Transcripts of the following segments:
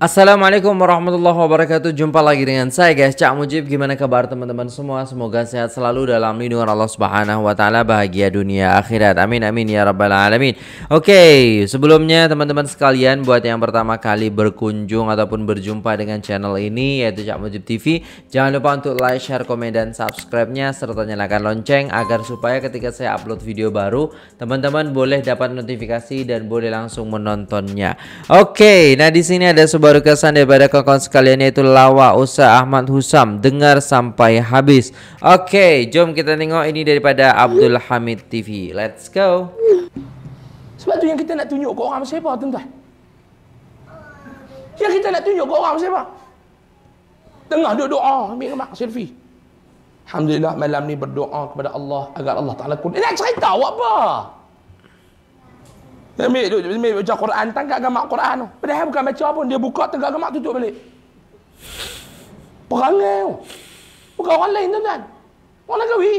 Assalamualaikum warahmatullahi wabarakatuh Jumpa lagi dengan saya guys Cak Mujib Gimana kabar teman-teman semua Semoga sehat selalu dalam lindungan Allah subhanahu wa ta'ala Bahagia dunia akhirat Amin amin ya rabbal alamin Oke sebelumnya teman-teman sekalian Buat yang pertama kali berkunjung Ataupun berjumpa dengan channel ini Yaitu Cak Mujib TV Jangan lupa untuk like, share, komen, dan subscribe-nya Serta nyalakan lonceng Agar supaya ketika saya upload video baru Teman-teman boleh dapat notifikasi Dan boleh langsung menontonnya Oke nah di sini ada sebuah berkesan daripada kawan-kawan sekalian iaitu lawa Ustaz Ahmad Husam dengar sampai habis. Okey, jom kita tengok ini daripada Abdul Hamid TV. Let's go. Sebab tu yang kita nak tunjuk ke orang siapa tu? tuan Yang kita nak tunjuk ke orang siapa? Tengah duduk doa, ah, ambil mak selfie. Alhamdulillah malam ni berdoa kepada Allah agar Allah Taala kun. Eh, nak cerita awak apa? Ambil duduk ambil, ambil baca Quran tangkap gamak Quran tu. Padahal bukan baca pun dia buka tangkap gamak tutup balik. Perangai tu. Bukan orang lain tuan-tuan. Orang lagawi.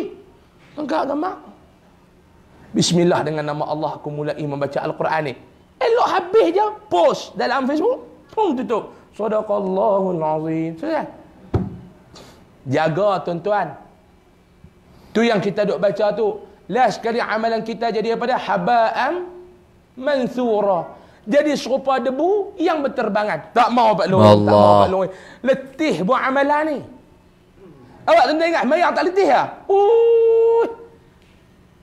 Tangkap gamak. Bismillah dengan nama Allah aku mulai membaca Al-Quran ni. Elok habis je post dalam Facebook. Pum tutup. Sadaqallahul azim. Tuan-tuan. Jaga tuan-tuan. Tu yang kita duk baca tu. Last kali amalan kita jadi apa dah? Haba'am mansura jadi serupa debu yang berterbangan tak mau pak long tak mau pak long letih buat amalan ni awak tentu ingat mayang tak letih ya uh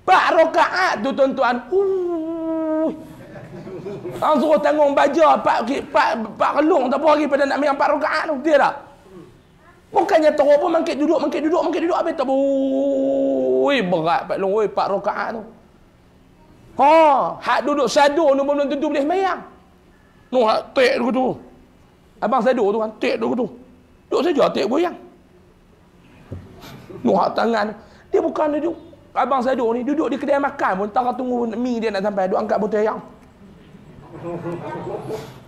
pak rokaat tu tuan-tuan uh Ang suruh tanggung baja pak pak pak, pak long tak apa lagi pada nak mayang pak rokaat tu dia dah Bukannya teruk pun mangkit duduk, mangkit duduk, mangkit duduk. Habis tak berat, Pak Long. Pak rokaat tu. Ha, hak duduk sadu ni belum tentu boleh mayang. Nu hak tek dulu tu. Abang sadu tu kan tek dulu tu. Duduk saja tek goyang. Nu hak tangan dia bukan dia Abang sadu ni duduk di kedai makan pun tak tunggu mi dia nak sampai duk angkat botol yang.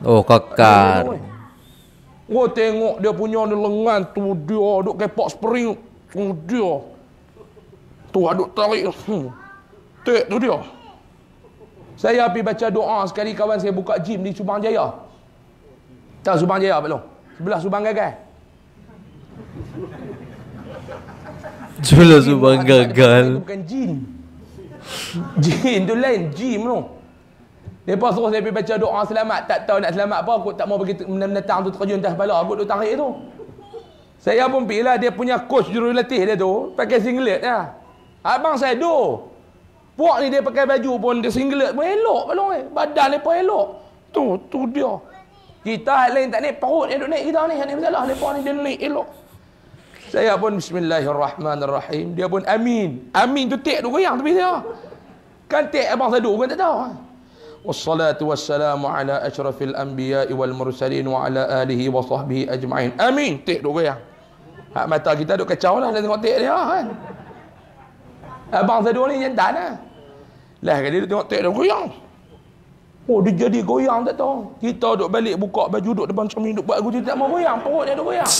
Oh kakak. Gua tengok dia punya ni lengan tu dia duk kepak spring tu dia. Tu aduk tarik. Hmm. Tek tu dia. Saya pergi baca doa sekali kawan saya buka gym di Subang Jaya. Tak Subang Jaya belum. Sebelah Subang Gagal. Sebelah Subang Gagal. Bukan gym. Gym tu lain, gym tu. Lepas terus saya pergi baca doa selamat. Tak tahu nak selamat apa. Aku tak mau pergi menentang tu terjun atas kepala. Aku duduk tarik tu. Saya pun pergi lah. Dia punya coach jurulatih dia tu. Pakai singlet lah. Abang saya do. Puak ni dia pakai baju pun dia singlet pun elok balon eh. Badan dia pun elok. Tu tu dia. Kita lain tak naik perut yang duk naik kita ni. Ini masalah ni puak ni dia naik elok. Saya pun bismillahirrahmanirrahim. Dia pun amin. Amin tu tek tu goyang tepi saya. Kan tek abang sadu pun tak tahu. والصلاة والسلام على أشرف الأنبياء والمرسلين وعلى آله وصحبه أجمعين أمين تيك دو غيان هك kita كتا دو كتشاو لا tek dia. دي ها ها ni زدوني جندانا lah kali dia tengok tek dah goyang. Oh dia jadi goyang tak tahu. Kita duduk balik buka baju duduk depan cermin duduk buat aku tak mau goyang, perut dia duduk goyang.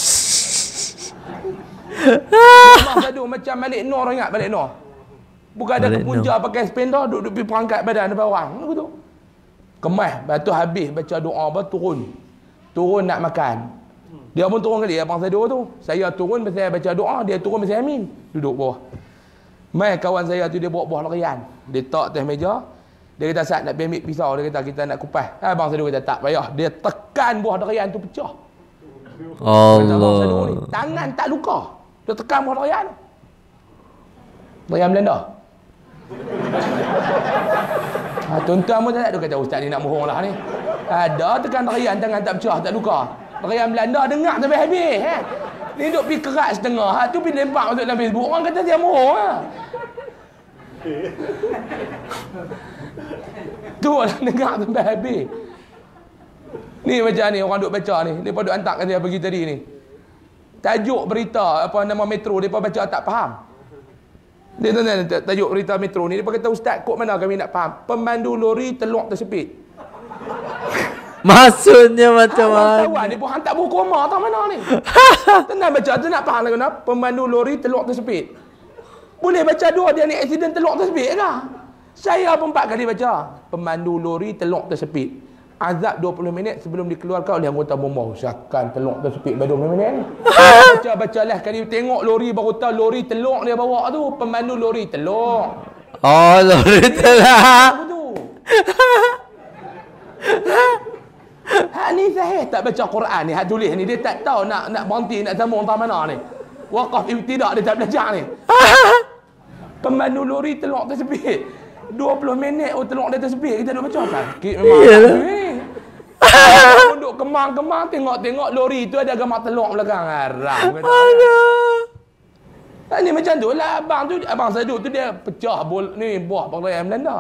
Memang gaduh macam Malik Nur ingat Malik Nur. Bukan ada kepunja no. pakai spender duduk duduk perangkat badan depan orang. Aku tu. Kemas, batu habis baca doa apa turun. Turun nak makan. Dia pun turun kali abang saya dua tu. Saya turun pasal baca doa, dia turun pasal amin. Duduk bawah. Mai kawan saya tu dia bawa buah larian. Dia tak atas meja. Dia kata saat nak bemik pisau dia kata kita nak kupas. Ha, abang saya kata tak payah. Dia tekan buah larian tu pecah. Allah. Ni, tangan tak luka. Dia tekan buah larian tu. Larian Belanda. Ha, tuan-tuan pun tak kata ustaz ni nak mohong lah ni. Ada tekan larian tangan tak pecah tak luka. Larian Belanda dengar sampai habis. Eh? Ni duk pergi kerat setengah. Ha, tu pergi lempak untuk dalam Facebook. Orang kata dia murung ha. lah. tu orang dengar sampai habis. Ni macam ni, orang duk baca ni. Lepas duk hantar kata dia pergi tadi ni. Tajuk berita apa nama metro, mereka baca tak faham. Dia tanya tajuk berita metro ni. Mereka kata, Ustaz, kok mana kami nak faham? Pemandu lori teluk tersepit. Maksudnya ah, macam ha, mana? Tahu, ni buah hantar buku koma tak mana ni? Tenang baca tu nak faham lah kena pemandu lori teluk tersepit. Boleh baca dua dia ni accident teluk tersepit lah. Saya pun empat kali baca. Pemandu lori teluk tersepit. Azab 20 minit sebelum dikeluarkan oleh anggota bomba. Usahakan teluk tersepit pada 20 minit ni. Baca-baca lah. Kali tengok lori baru tahu lori teluk dia bawa tu. Pemandu lori teluk. Oh, lori teluk. Ha, ha, ha ni Zahir tak baca Quran ni Hadulih ni Dia tak tahu nak nak berhenti Nak sambung entah mana ni Wakaf ibtidak dia tak belajar ni Pemandu lori teluk tersebut 20 minit oh teluk dia tersebut Kita duduk baca kan Kek memang Yalah. Duduk kemang-kemang Tengok-tengok lori tu ada gambar teluk belakang Haram Aduh Ha, ni macam tu lah abang tu abang saya tu dia pecah bol ni buah pakai Melanda. Melanda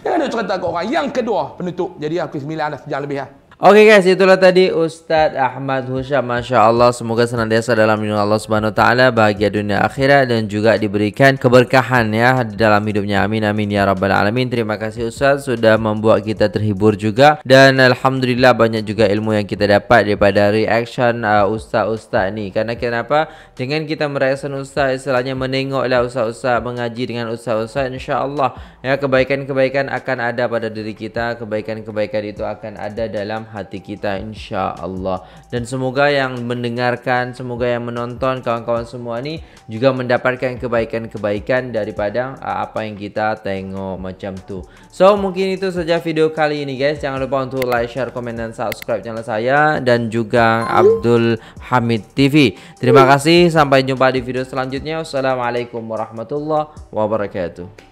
Jangan ada cerita ke orang. Yang kedua, penutup. Jadi aku sembilan dah sejam lebih lah. Oke okay guys, itulah tadi Ustaz Ahmad Husham. Masya Allah, semoga senantiasa dalam lindungan Allah Subhanahu Taala, bahagia dunia akhirat dan juga diberikan keberkahan ya dalam hidupnya. Amin amin ya rabbal alamin. Terima kasih Ustaz sudah membuat kita terhibur juga dan alhamdulillah banyak juga ilmu yang kita dapat daripada reaction uh, Ustaz Ustadz ini. Karena kenapa? Dengan kita mereaksi Ustadz, istilahnya menengoklah Ustaz Ustaz mengaji dengan Ustaz Ustaz, insya Allah ya kebaikan kebaikan akan ada pada diri kita, kebaikan kebaikan itu akan ada dalam hati kita insya Allah dan semoga yang mendengarkan semoga yang menonton kawan-kawan semua ini juga mendapatkan kebaikan-kebaikan daripada ah, apa yang kita tengok macam tu so mungkin itu saja video kali ini guys jangan lupa untuk like share komen dan subscribe channel saya dan juga Abdul Hamid TV terima kasih sampai jumpa di video selanjutnya wassalamualaikum warahmatullahi wabarakatuh